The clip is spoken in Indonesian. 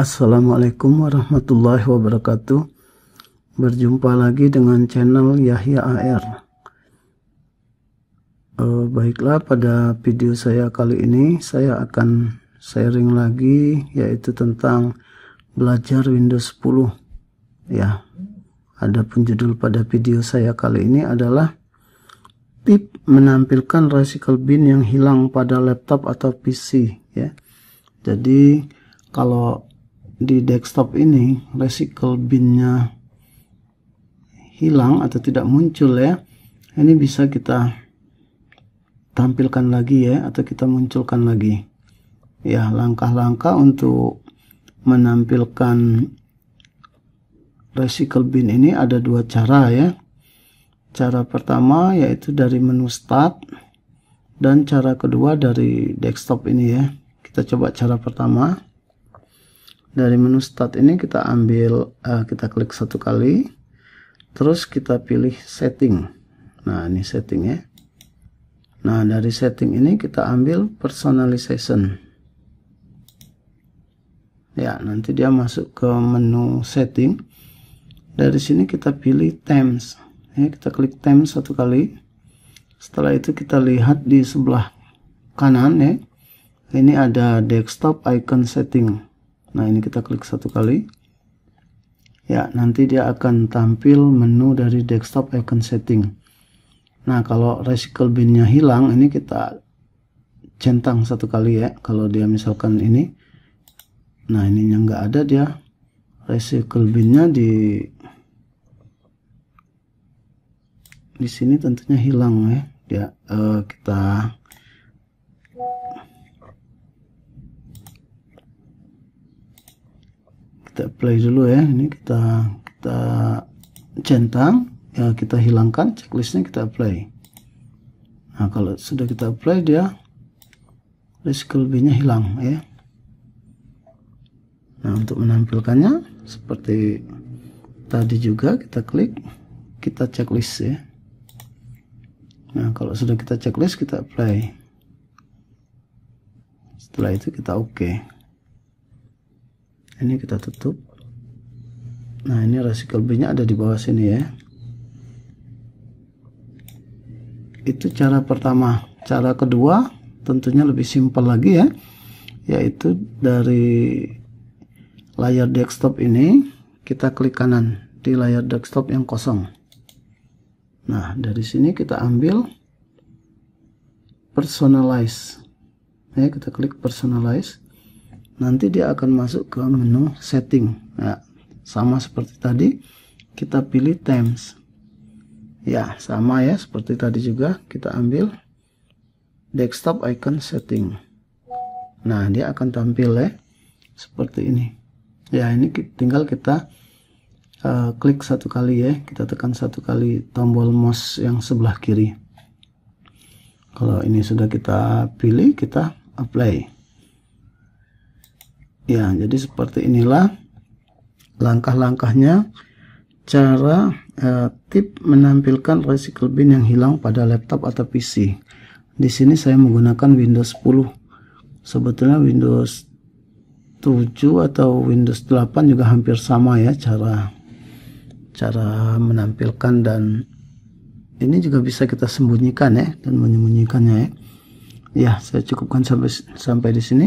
Assalamualaikum warahmatullahi wabarakatuh. Berjumpa lagi dengan channel Yahya AR. E, eh, baiklah, pada video saya kali ini saya akan sharing lagi yaitu tentang belajar Windows 10. Ya. Adapun judul pada video saya kali ini adalah tip menampilkan recycle bin yang hilang pada laptop atau PC ya. Jadi kalau di desktop ini resicle binnya hilang atau tidak muncul ya ini bisa kita tampilkan lagi ya atau kita munculkan lagi ya langkah-langkah untuk menampilkan recycle bin ini ada dua cara ya cara pertama yaitu dari menu start dan cara kedua dari desktop ini ya kita coba cara pertama dari menu start ini kita ambil uh, kita klik satu kali terus kita pilih setting nah ini setting ya nah dari setting ini kita ambil personalization ya nanti dia masuk ke menu setting dari sini kita pilih themes ya kita klik themes satu kali setelah itu kita lihat di sebelah kanan ya ini ada desktop icon setting Nah ini kita klik satu kali. Ya nanti dia akan tampil menu dari desktop icon setting. Nah kalau recycle binnya hilang ini kita centang satu kali ya. Kalau dia misalkan ini. Nah ini yang nggak ada dia recycle binnya di di sini tentunya hilang ya. Ya kita kita play dulu ya ini kita kita centang ya kita hilangkan checklistnya kita play nah kalau sudah kita play dia risk lebihnya hilang ya nah untuk menampilkannya seperti tadi juga kita klik kita checklist ya nah kalau sudah kita checklist kita play setelah itu kita oke okay ini kita tutup nah ini resikal B nya ada di bawah sini ya itu cara pertama cara kedua tentunya lebih simpel lagi ya yaitu dari layar desktop ini kita klik kanan di layar desktop yang kosong nah dari sini kita ambil personalize ya kita klik personalize nanti dia akan masuk ke menu setting ya, sama seperti tadi kita pilih times ya sama ya seperti tadi juga kita ambil desktop icon setting nah dia akan tampil ya seperti ini ya ini tinggal kita uh, klik satu kali ya kita tekan satu kali tombol mouse yang sebelah kiri kalau ini sudah kita pilih kita apply ya jadi seperti inilah langkah-langkahnya cara eh, tip menampilkan recycle bin yang hilang pada laptop atau PC di sini saya menggunakan Windows 10 sebetulnya Windows 7 atau Windows 8 juga hampir sama ya cara cara menampilkan dan ini juga bisa kita sembunyikan ya dan menyembunyikannya ya ya saya cukupkan sampai sampai di sini